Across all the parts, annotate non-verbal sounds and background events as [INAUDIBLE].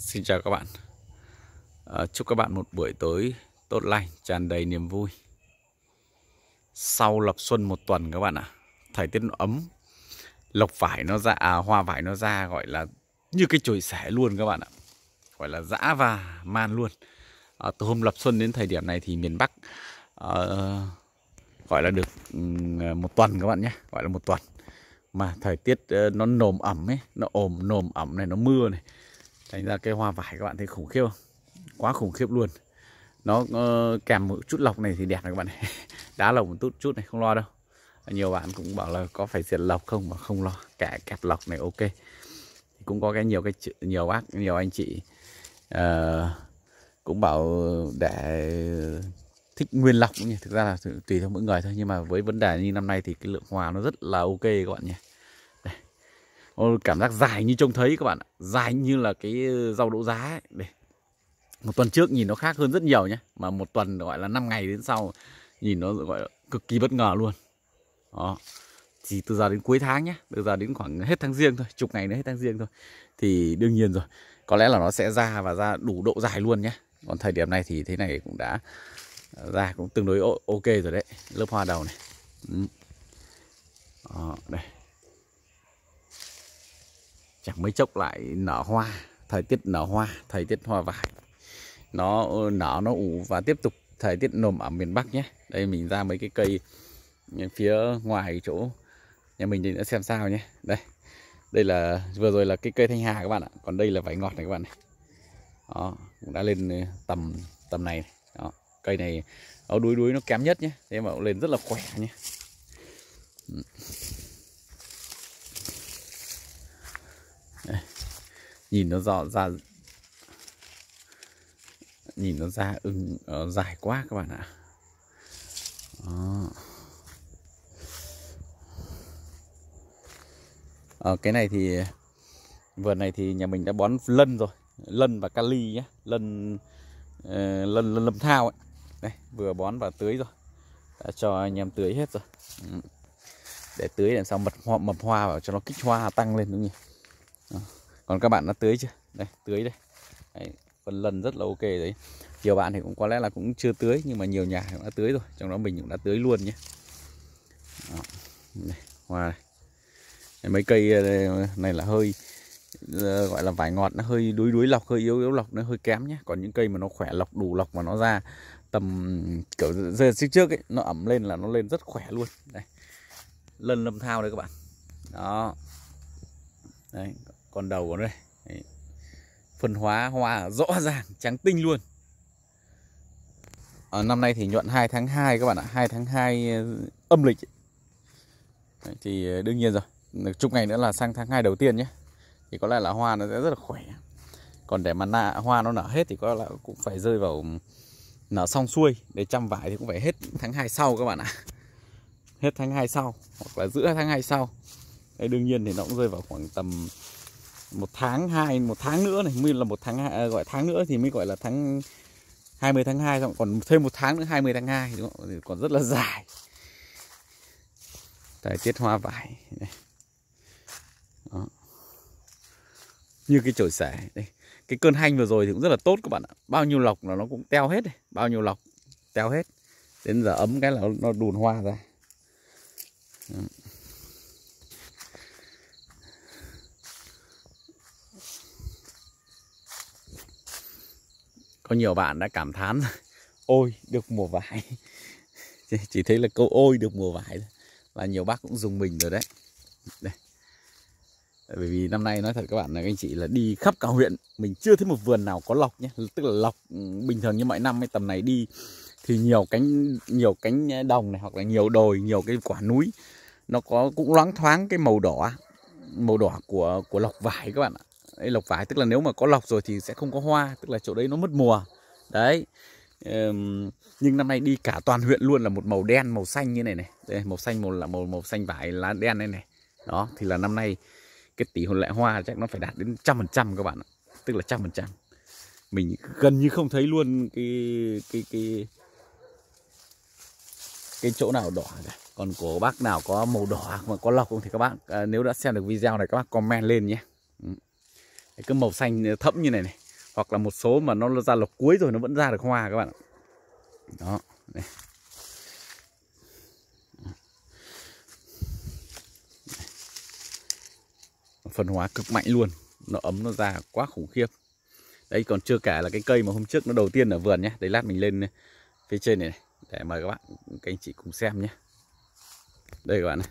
Xin chào các bạn ờ, Chúc các bạn một buổi tối tốt lành, tràn đầy niềm vui Sau lập xuân một tuần các bạn ạ à, Thời tiết nó ấm Lộc vải nó ra, à, hoa vải nó ra gọi là như cái chổi sẻ luôn các bạn ạ à. Gọi là dã và man luôn à, Từ hôm lập xuân đến thời điểm này thì miền Bắc à, Gọi là được ừ, một tuần các bạn nhé Gọi là một tuần mà thời tiết nó nồm ẩm ấy, nó ồm nồm ẩm này, nó mưa này thành ra cái hoa vải các bạn thấy khủng khiếp không? quá khủng khiếp luôn nó uh, kèm một chút lọc này thì đẹp này các bạn này [LAUGHS] đá lọc một chút chút này không lo đâu nhiều bạn cũng bảo là có phải diệt lọc không mà không lo kẻ kẹp lọc này ok cũng có cái nhiều cái nhiều bác nhiều anh chị uh, cũng bảo để thích nguyên lọc cũng như thực ra là tùy theo mỗi người thôi nhưng mà với vấn đề như năm nay thì cái lượng hoa nó rất là ok các bạn nhỉ cảm giác dài như trông thấy các bạn ạ dài như là cái ờ, rau đỗ giá ấy. Để. một tuần trước nhìn nó khác hơn rất nhiều nhé mà một tuần gọi là 5 ngày đến sau nhìn nó gọi là cực kỳ bất ngờ luôn đó chỉ từ giờ đến cuối tháng nhé từ giờ đến khoảng hết tháng riêng thôi chục ngày nữa hết tháng riêng thôi thì đương nhiên rồi có lẽ là nó sẽ ra và ra đủ độ dài luôn nhé còn thời điểm này thì thế này cũng đã ờ, ra cũng tương đối ok rồi đấy lớp hoa đầu này ừ. đó, đây chẳng mấy chốc lại nở hoa thời tiết nở hoa thời tiết hoa vải nó nở nó ủ và tiếp tục thời tiết nồm ở miền Bắc nhé đây mình ra mấy cái cây phía ngoài chỗ nhà mình thì đã xem sao nhé đây đây là vừa rồi là cái cây thanh hà các bạn ạ còn đây là vải ngọt này các bạn này đó cũng đã lên ờ, tầm tầm này đó cây này ở đuối đuối nó kém nhất nhé thế mà cũng lên rất là khỏe nhé ừ. nhìn nó rõ ra nhìn nó ra ưng ừ, dài quá các bạn ạ Đó. Ờ, cái này thì vườn này thì nhà mình đã bón lân rồi lân và kali nhé lân uh, lân lân lâm thao ấy đây vừa bón và tưới rồi đã cho anh em tưới hết rồi để tưới làm sao mật hoa mầm hoa vào cho nó kích hoa tăng lên đúng không nhỉ còn các bạn đã tưới chưa đây tưới đây đấy, phần lần rất là ok đấy nhiều bạn thì cũng có lẽ là cũng chưa tưới nhưng mà nhiều nhà cũng đã tưới rồi trong đó mình cũng đã tưới luôn nhé đó. Đây, hoa này. Đây, mấy cây ờ, này là hơi ờ, gọi là vải ngọt nó hơi đuối đuối lọc hơi yếu yếu lọc nó hơi kém nhé còn những cây mà nó khỏe lọc đủ lọc mà nó ra tầm kiểu giờ trước ấy nó ẩm lên là nó lên rất khỏe luôn đây lần lâm thao đấy các bạn đó đấy còn đầu của đây đấy. phân hóa hoa rõ ràng trắng tinh luôn à, năm nay thì nhuận 2 tháng 2 các bạn ạ 2 tháng 2 ờ, âm lịch đấy, thì ờ, đương nhiên rồi chục ngày nữa là sang tháng 2 đầu tiên nhé thì có lẽ là hoa nó sẽ rất là khỏe còn để mà nạ, hoa nó nở hết thì có lẽ cũng phải rơi vào nở xong xuôi để chăm vải thì cũng phải hết tháng 2 sau các bạn ạ hết tháng 2 sau hoặc là giữa tháng 2 sau Đấy, đương nhiên thì nó cũng rơi vào khoảng tầm một tháng hai một tháng nữa này mới là một tháng 2, à, gọi tháng nữa thì mới gọi là tháng 20 tháng 2 xong còn thêm một tháng nữa 20 tháng 2 đúng không? Thì còn rất là dài thời tiết hoa vải đây. Đó. như cái chổi sẻ đây cái cơn hanh vừa rồi thì cũng rất là tốt các bạn ạ bao nhiêu lọc là nó cũng teo hết này. bao nhiêu lọc teo hết đến giờ ấm cái là nó đùn hoa ra Đó. có nhiều bạn đã cảm thán [LAUGHS] ôi được mùa vải [LAUGHS] chỉ thấy là câu ôi được mùa vải là nhiều bác cũng dùng mình rồi đấy đây bởi vì năm nay nói thật các bạn là anh chị là đi khắp cả huyện mình chưa thấy một vườn nào có lọc nhé tức là lọc ừ, bình thường như mọi năm ấy tầm này đi thì nhiều cánh nhiều cánh đồng này hoặc là nhiều đồi nhiều cái quả núi nó có cũng loáng thoáng cái màu đỏ màu đỏ của của lọc vải các bạn ạ đấy, lộc vải tức là nếu mà có lọc rồi thì sẽ không có hoa tức là chỗ đấy nó mất mùa đấy uhm, nhưng năm nay đi cả toàn huyện luôn là một màu đen màu xanh như này này đây, màu xanh màu là màu màu xanh vải lá đen đây này đó thì là năm nay cái tỷ hồn lại hoa chắc nó phải đạt đến trăm phần trăm các bạn ạ tức là trăm phần trăm mình gần như không thấy luôn cái cái cái cái chỗ nào đỏ cả còn của bác nào có màu đỏ mà có lọc không thì các bạn à, nếu đã xem được video này các bác comment lên nhé ừ. Đấy, cứ màu xanh ờ, thẫm như này này hoặc là một số mà nó ra lộc cuối rồi nó vẫn ra được hoa các bạn ạ đó đây. phân hóa cực mạnh luôn nó ấm nó ra quá khủng khiếp đấy còn chưa kể là cái cây mà hôm trước nó đầu tiên ở vườn nhé đấy lát mình lên ờ, phía trên này, này để mời các bạn các anh chị cùng xem nhé đây các bạn này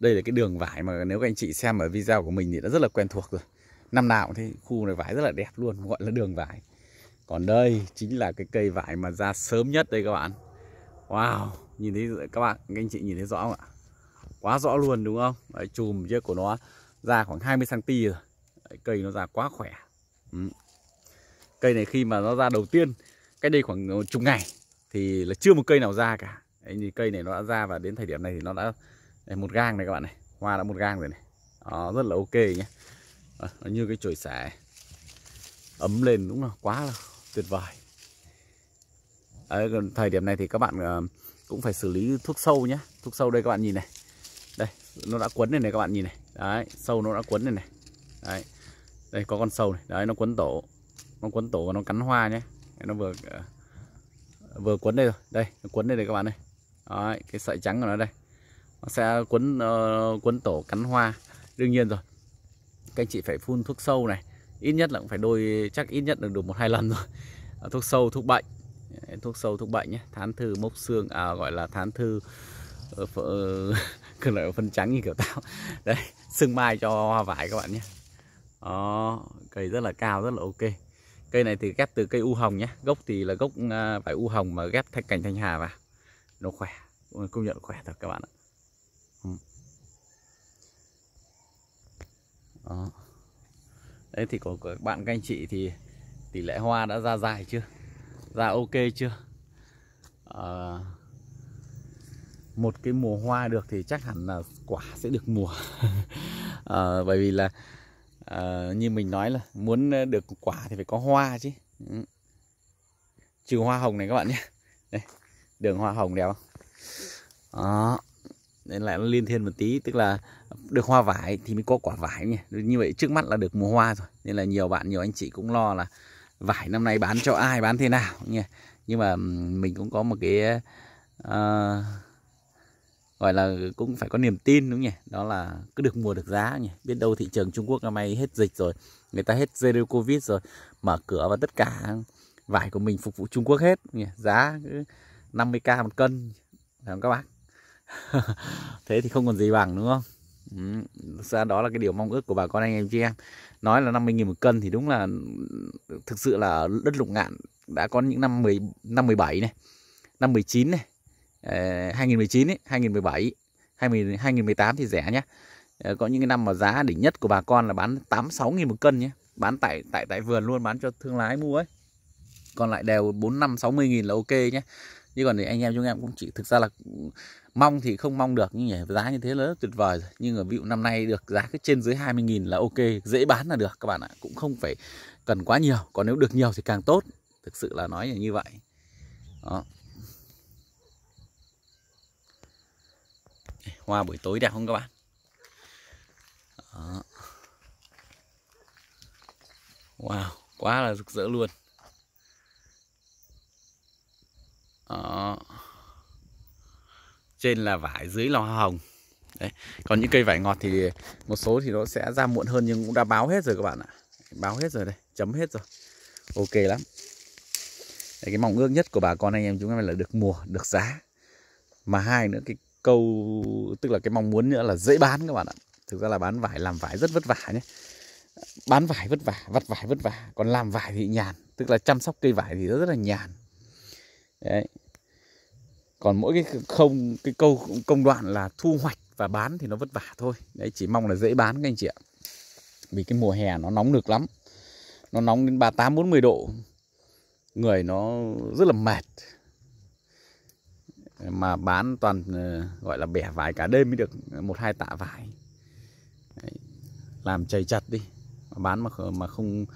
đây là cái đường vải mà nếu các anh chị xem ở video của mình thì đã rất là quen thuộc rồi năm nào cũng thế khu này vải rất là đẹp luôn gọi là đường vải còn đây chính là cái cây vải mà ra sớm nhất đây các bạn wow nhìn thấy các bạn các anh chị nhìn thấy rõ không ạ quá rõ luôn đúng không Đấy, chùm chiếc của nó ra khoảng 20 cm rồi Đấy, cây nó ra quá khỏe ừ. cây này khi mà nó ra đầu tiên cách đây khoảng chục ngày thì là chưa một cây nào ra cả Đấy, như cây này nó đã ra và đến thời điểm này thì nó đã đây, một gang này các bạn này hoa đã một gang rồi này Đó, rất là ok nhé à, như cái chổi xẻ ấm lên đúng không quá là tuyệt vời à, thời điểm này thì các bạn ờ, cũng phải xử lý thuốc sâu nhé thuốc sâu đây các bạn nhìn này đây nó đã quấn này này các bạn nhìn này đấy sâu nó đã quấn này này đấy đây có con sâu này đấy nó quấn tổ nó quấn tổ và nó cắn hoa nhé nó vừa ờ, vừa quấn đây rồi đây nó quấn đây này các bạn này đấy cái sợi trắng của nó đây nó sẽ quấn uh, quấn tổ cắn hoa đương nhiên rồi các anh chị phải phun thuốc sâu này ít nhất là cũng phải đôi chắc ít nhất được được một hai lần rồi à, thuốc sâu thuốc bệnh thuốc sâu thuốc bệnh nhé thán thư mốc xương à, gọi là thán thư ờ, ờ, [LAUGHS] cứ loại phân trắng như kiểu tao đấy sưng mai cho hoa vải các bạn nhé đó cây rất là cao rất là ok cây này thì ghép từ cây u hồng nhé gốc thì là gốc vải à, u hồng mà ghép thạch cành thanh hà vào nó khỏe công nhận khỏe thật các bạn ạ Đó. Đấy thì có các bạn các anh chị thì tỷ lệ hoa đã ra dài chưa? Ra ok chưa? À, một cái mùa hoa được thì chắc hẳn là quả sẽ được mùa. à, [LAUGHS] bởi vì là à, như mình nói là muốn được quả thì phải có hoa chứ. Ừ. Trừ hoa hồng này các bạn nhé. đường hoa hồng đẹp không? Đó nên lại nó liên thiên một tí tức là được hoa vải thì mới có quả vải nhỉ như vậy trước mắt là được mùa hoa rồi nên là nhiều bạn nhiều anh chị cũng lo là vải năm nay bán cho ai bán thế nào nhỉ nhưng mà mình cũng có một cái uh, gọi là cũng phải có niềm tin đúng nhỉ đó là cứ được mùa được giá nhỉ biết đâu thị trường Trung Quốc năm nay hết dịch rồi người ta hết zero covid rồi mở cửa và tất cả vải của mình phục vụ Trung Quốc hết nhỉ giá 50k một cân phải các bác [LAUGHS] thế thì không còn gì bằng đúng không ừ. ra đó là cái điều mong ước của bà con anh em chị em nói là 50.000 một cân thì đúng là thực sự là đất lục ngạn đã có những năm 10 năm 17 này năm 19 này 2019 ờ, ấy, 2017 20, 2018 thì rẻ nhé ờ, có những cái năm mà giá đỉnh nhất của bà con là bán 86 000 một cân nhé bán tại tại tại vườn luôn bán cho thương lái mua ấy còn lại đều 4 5 60 000 là ok nhé chứ còn thì anh em chúng em cũng chỉ thực ra là mong thì không mong được nhưng nhỉ giá như thế là rất tuyệt vời rồi nhưng ở ví dụ năm nay được giá cái trên dưới 20.000 là ok dễ bán là được các bạn ạ cũng không phải cần quá nhiều còn nếu được nhiều thì càng tốt thực sự là nói là như vậy đó hoa buổi tối đẹp không các bạn đó. wow quá là rực rỡ luôn trên là vải dưới là hoa hồng đấy còn những cây vải ngọt thì một số thì nó sẽ ra muộn hơn nhưng cũng đã báo hết rồi các bạn ạ báo hết rồi đây chấm hết rồi ok lắm đấy, cái mong ước nhất của bà con anh em chúng em là được mùa được giá mà hai nữa cái câu tức là cái mong muốn nữa là dễ bán các bạn ạ thực ra là bán vải làm vải rất vất vả nhé bán vải vất vả vặt vải vất vả còn làm vải thì nhàn tức là chăm sóc cây vải thì rất là nhàn đấy còn mỗi cái không cái câu công đoạn là thu hoạch và bán thì nó vất vả thôi đấy chỉ mong là dễ bán các anh chị ạ vì cái mùa hè nó nóng nực lắm nó nóng đến 38 40 độ người nó rất là mệt mà bán toàn ờ, gọi là bẻ vải cả đêm mới được một hai tạ vải đấy. làm chầy chặt đi bán mà mà không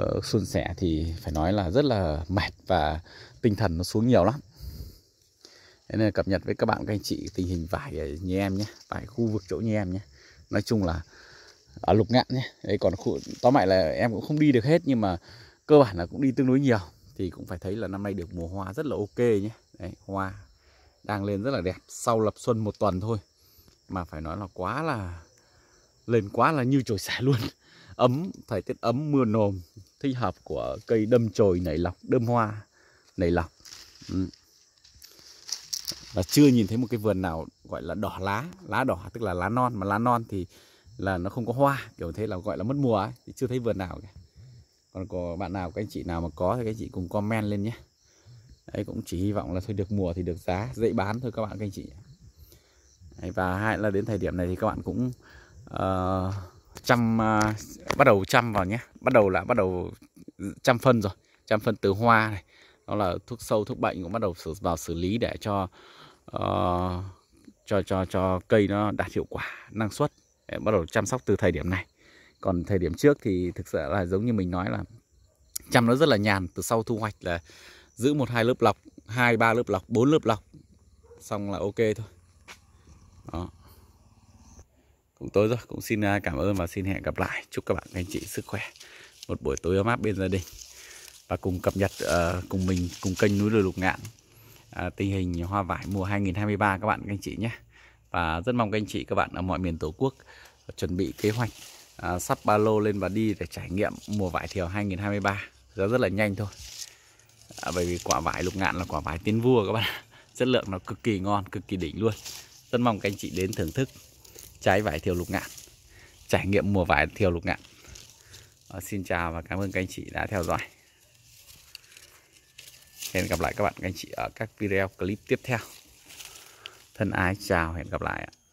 uh, suôn sẻ thì phải nói là rất là mệt và tinh thần nó xuống nhiều lắm Thế nên cập nhật với các bạn các anh chị tình hình vải ở nhà em nhé Vải khu vực chỗ nhà em nhé Nói chung là ở à, lục ngạn nhé Đấy còn khu, tóm lại là em cũng không đi được hết Nhưng mà cơ bản là cũng đi tương đối nhiều Thì cũng phải thấy là năm nay được mùa hoa rất là ok nhé Đấy hoa đang lên rất là đẹp Sau lập xuân một tuần thôi Mà phải nói là quá là Lên quá là như trời [LAUGHS] xả luôn Ấm, thời tiết ấm mưa nồm Thích hợp của cây đâm chồi nảy lọc đâm hoa nảy lọc ừ là chưa nhìn thấy một cái vườn nào gọi là đỏ lá lá đỏ tức là lá non mà lá non thì là nó không có hoa kiểu thế là gọi là mất mùa ấy thì chưa thấy vườn nào cả còn có bạn nào các anh chị nào mà có thì các anh chị cùng comment lên nhé đấy cũng chỉ hy vọng là thôi được mùa thì được giá dễ bán thôi các bạn các anh chị đấy, và hai là đến thời điểm này thì các bạn cũng uh, chăm uh, bắt đầu chăm vào nhé bắt đầu là bắt đầu chăm phân rồi chăm phân từ hoa này đó là thuốc sâu thuốc bệnh cũng bắt đầu vào xử lý để cho Ờ, cho cho cho cây nó đạt hiệu quả năng suất để bắt đầu chăm sóc từ thời điểm này còn thời điểm trước thì thực sự là giống như mình nói là chăm nó rất là nhàn từ sau thu hoạch là giữ một hai lớp lọc hai ba lớp lọc bốn lớp lọc xong là ok thôi đó cũng tối rồi cũng xin à, cảm ơn và xin hẹn gặp lại chúc các bạn anh chị sức khỏe một buổi tối ấm áp bên gia đình và cùng cập nhật uh, cùng mình cùng kênh núi lửa lục ngạn À, tình hình hoa vải mùa 2023 các bạn các anh chị nhé và rất mong các anh chị các bạn ở mọi miền tổ quốc chuẩn bị kế hoạch à, sắp ba lô lên và đi để trải nghiệm mùa vải thiều 2023 giá rất là nhanh thôi à, bởi vì quả vải lục ngạn là quả vải tiên vua các bạn [LAUGHS] chất lượng nó cực kỳ ngon cực kỳ đỉnh luôn rất mong các anh chị đến thưởng thức trái vải thiều lục ngạn trải nghiệm mùa vải thiều lục ngạn à, xin chào và cảm ơn các anh chị đã theo dõi Hẹn gặp lại các bạn các anh chị ở các video clip tiếp theo. Thân ái chào, hẹn gặp lại ạ.